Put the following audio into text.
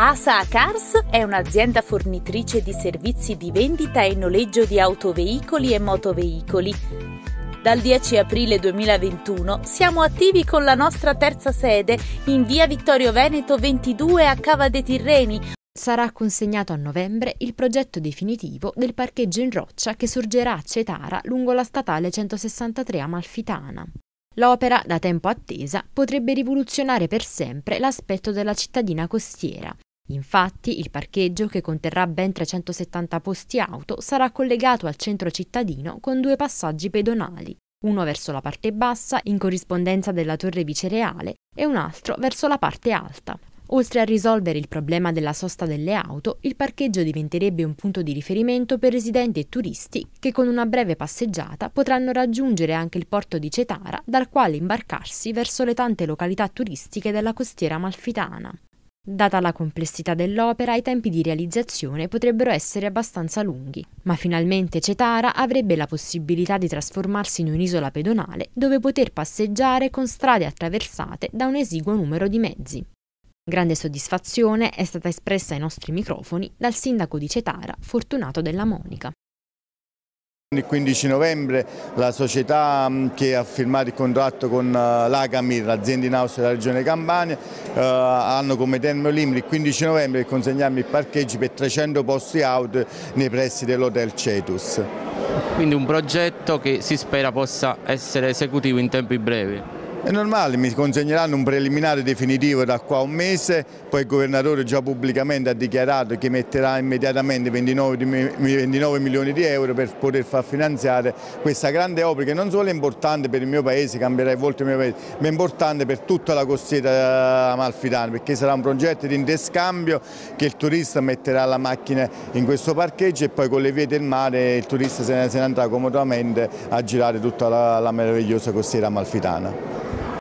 ASA Cars è un'azienda fornitrice di servizi di vendita e noleggio di autoveicoli e motoveicoli. Dal 10 aprile 2021 siamo attivi con la nostra terza sede in via Vittorio Veneto 22 a Cava dei Tirreni. Sarà consegnato a novembre il progetto definitivo del parcheggio in roccia che sorgerà a Cetara lungo la statale 163 Amalfitana. L'opera, da tempo attesa, potrebbe rivoluzionare per sempre l'aspetto della cittadina costiera, Infatti il parcheggio, che conterrà ben 370 posti auto, sarà collegato al centro cittadino con due passaggi pedonali, uno verso la parte bassa, in corrispondenza della torre vicereale, e un altro verso la parte alta. Oltre a risolvere il problema della sosta delle auto, il parcheggio diventerebbe un punto di riferimento per residenti e turisti che con una breve passeggiata potranno raggiungere anche il porto di Cetara, dal quale imbarcarsi verso le tante località turistiche della costiera malfitana. Data la complessità dell'opera, i tempi di realizzazione potrebbero essere abbastanza lunghi, ma finalmente Cetara avrebbe la possibilità di trasformarsi in un'isola pedonale dove poter passeggiare con strade attraversate da un esiguo numero di mezzi. Grande soddisfazione è stata espressa ai nostri microfoni dal sindaco di Cetara, Fortunato della Monica. Il 15 novembre la società che ha firmato il contratto con eh, l'Agamir, l'azienda in house della regione Campania, eh, hanno come termine limite il 15 novembre per consegnarmi il parcheggio per 300 posti auto nei pressi dell'hotel Cetus. Quindi un progetto che si spera possa essere esecutivo in tempi brevi. È normale, mi consegneranno un preliminare definitivo da qua a un mese, poi il governatore già pubblicamente ha dichiarato che metterà immediatamente 29, 29 milioni di euro per poter far finanziare questa grande opera che non solo è importante per il mio paese, cambierà il volto il mio paese, ma è importante per tutta la costiera amalfitana perché sarà un progetto di interscambio che il turista metterà la macchina in questo parcheggio e poi con le vie del mare il turista se ne, andrà comodamente a girare tutta la, la meravigliosa costiera amalfitana.